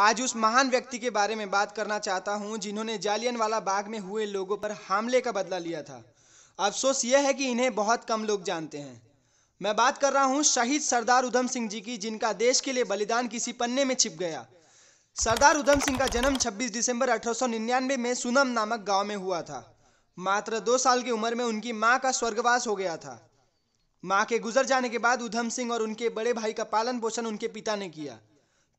आज उस महान व्यक्ति के बारे में बात करना चाहता हूं जिन्होंने जालियनवाला बाग में हुए लोगों पर हमले का बदला लिया था अफसोस यह है कि इन्हें बहुत कम लोग जानते हैं मैं बात कर रहा हूं शहीद सरदार उधम सिंह जी की जिनका देश के लिए बलिदान किसी पन्ने में छिप गया सरदार उधम सिंह का जन्म 26 दिसंबर 1899 में सुनम नामक गांव में हुआ था मात्र दो साल की उम्र में उनकी मां का स्वर्गवास हो गया था मां के गुजर जाने के बाद उधम सिंह और उनके बड़े भाई का पालन पोषण उनके पिता ने किया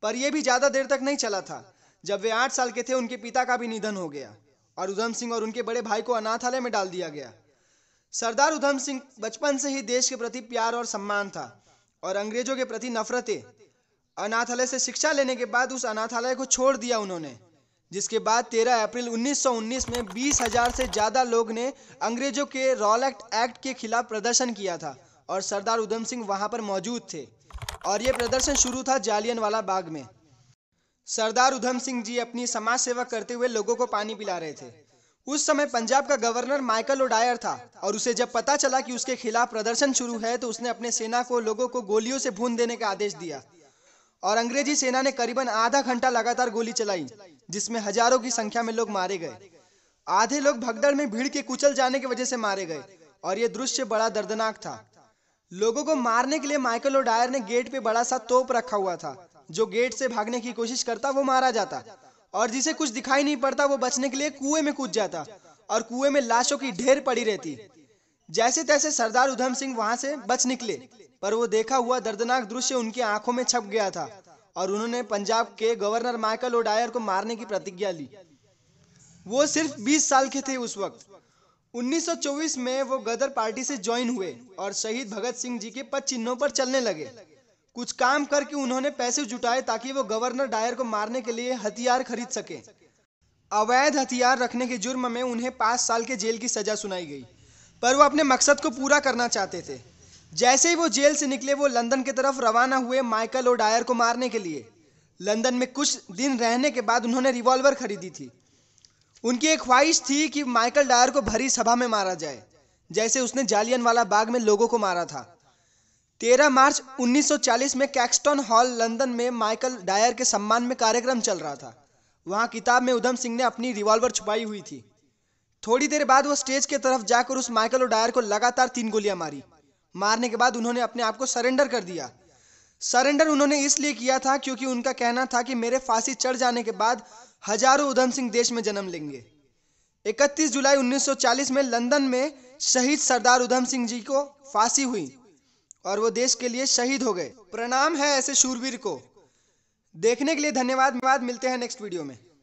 पर यह भी ज़्यादा देर तक नहीं चला था जब वे आठ साल के थे उनके पिता का भी निधन हो गया और उधम सिंह और उनके बड़े भाई को अनाथालय में डाल दिया गया सरदार उधम सिंह बचपन से ही देश के प्रति प्यार और सम्मान था और अंग्रेजों के प्रति नफरतें अनाथालय से शिक्षा लेने के बाद उस अनाथालय को छोड़ दिया उन्होंने जिसके बाद 13 अप्रैल 1919 में बीस हजार से ज़्यादा लोग ने अंग्रेजों के रॉल एक्ट एक्ट के खिलाफ प्रदर्शन किया था और सरदार उधम सिंह वहां पर मौजूद थे और ये प्रदर्शन शुरू था जालियनवाला बाग में सरदार उधम सिंह जी अपनी समाज सेवा करते हुए लोगों को पानी पिला रहे थे उस समय पंजाब का गवर्नर माइकल ओडायर था और उसे जब पता चला कि उसके खिलाफ प्रदर्शन शुरू है तो उसने अपने सेना को लोगों को गोलियों से भून देने का आदेश दिया और अंग्रेजी सेना ने करीबन आधा घंटा लगातार गोली चलाई जिसमें हजारों की संख्या में लोग मारे गए आधे लोग भगदड़ में भीड़ के कुचल जाने की वजह से मारे गए और ये दृश्य बड़ा दर्दनाक था लोगों को मारने के लिए माइकल ओडायर ने गेट पे बड़ा सा तोप रखा हुआ था जो गेट से भागने की कोशिश करता वो मारा जाता और जिसे कुछ दिखाई नहीं पड़ता वो बचने के लिए कुएं में कूद जाता और कुएं में लाशों की ढेर पड़ी रहती जैसे तैसे सरदार उधम सिंह वहां से बच निकले पर वो देखा हुआ दर्दनाक दृश्य उनकी आंखों में छप गया था और उन्होंने पंजाब के गवर्नर माइकल ओडायर को मारने की प्रतिज्ञा ली वो सिर्फ 20 साल के थे उस वक्त 1924 में वो गदर पार्टी से ज्वाइन हुए और शहीद भगत सिंह जी के पद चिन्हों पर चलने लगे कुछ काम करके उन्होंने पैसे जुटाए ताकि वो गवर्नर डायर को मारने के लिए हथियार खरीद सके अवैध हथियार रखने के जुर्म में उन्हें पाँच साल के जेल की सजा सुनाई गई पर वो अपने मकसद को पूरा करना चाहते थे जैसे ही वो जेल से निकले वो लंदन की तरफ रवाना हुए माइकल और डायर को मारने के लिए लंदन में कुछ दिन रहने के बाद उन्होंने रिवॉल्वर खरीदी थी उनकी एक ख्वाहिश थी कि माइकल डायर को भरी सभा में मारा जाए जैसे उसने वाला बाग में लोगों को मारा था 13 मार्च 1940 में कैक्सटन हॉल लंदन में माइकल डायर के सम्मान में कार्यक्रम चल रहा था वहां किताब में उधम सिंह ने अपनी रिवॉल्वर छुपाई हुई थी थोड़ी देर बाद वो स्टेज के तरफ जाकर उस माइकल और डायर को लगातार तीन गोलियां मारी मारने के बाद उन्होंने अपने आप को सरेंडर कर दिया सरेंडर उन्होंने इसलिए किया था क्योंकि उनका कहना था कि मेरे फांसी चढ़ जाने के बाद हजारों उधम सिंह देश में जन्म लेंगे 31 जुलाई 1940 में लंदन में शहीद सरदार उधम सिंह जी को फांसी हुई और वो देश के लिए शहीद हो गए प्रणाम है ऐसे शूरवीर को देखने के लिए धन्यवाद मिलते हैं नेक्स्ट वीडियो में